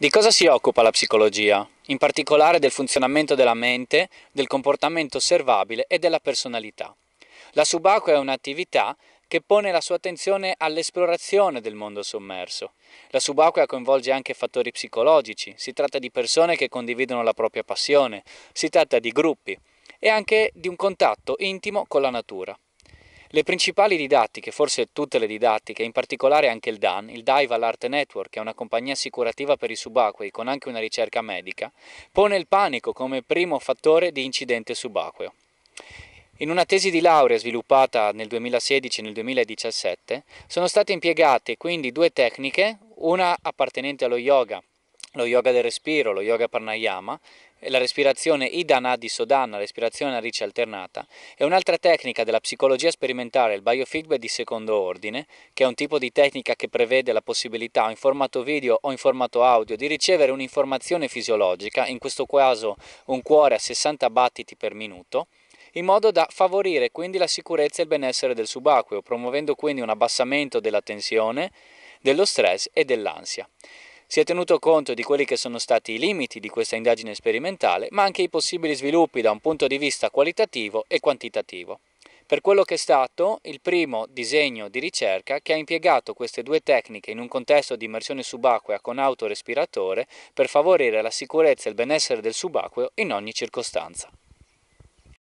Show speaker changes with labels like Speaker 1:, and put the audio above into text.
Speaker 1: Di cosa si occupa la psicologia? In particolare del funzionamento della mente, del comportamento osservabile e della personalità. La subacquea è un'attività che pone la sua attenzione all'esplorazione del mondo sommerso. La subacquea coinvolge anche fattori psicologici, si tratta di persone che condividono la propria passione, si tratta di gruppi e anche di un contatto intimo con la natura. Le principali didattiche, forse tutte le didattiche, in particolare anche il DAN, il Daival Art Network, che è una compagnia assicurativa per i subacquei con anche una ricerca medica, pone il panico come primo fattore di incidente subacqueo. In una tesi di laurea sviluppata nel 2016 e nel 2017 sono state impiegate quindi due tecniche, una appartenente allo yoga lo yoga del respiro, lo yoga pranayama, la respirazione idana di Sodana, respirazione a riccia alternata, è un'altra tecnica della psicologia sperimentale, il biofeedback di secondo ordine, che è un tipo di tecnica che prevede la possibilità in formato video o in formato audio di ricevere un'informazione fisiologica, in questo caso un cuore a 60 battiti per minuto, in modo da favorire quindi la sicurezza e il benessere del subacqueo, promuovendo quindi un abbassamento della tensione, dello stress e dell'ansia. Si è tenuto conto di quelli che sono stati i limiti di questa indagine sperimentale, ma anche i possibili sviluppi da un punto di vista qualitativo e quantitativo. Per quello che è stato il primo disegno di ricerca che ha impiegato queste due tecniche in un contesto di immersione subacquea con autorespiratore per favorire la sicurezza e il benessere del subacqueo in ogni circostanza.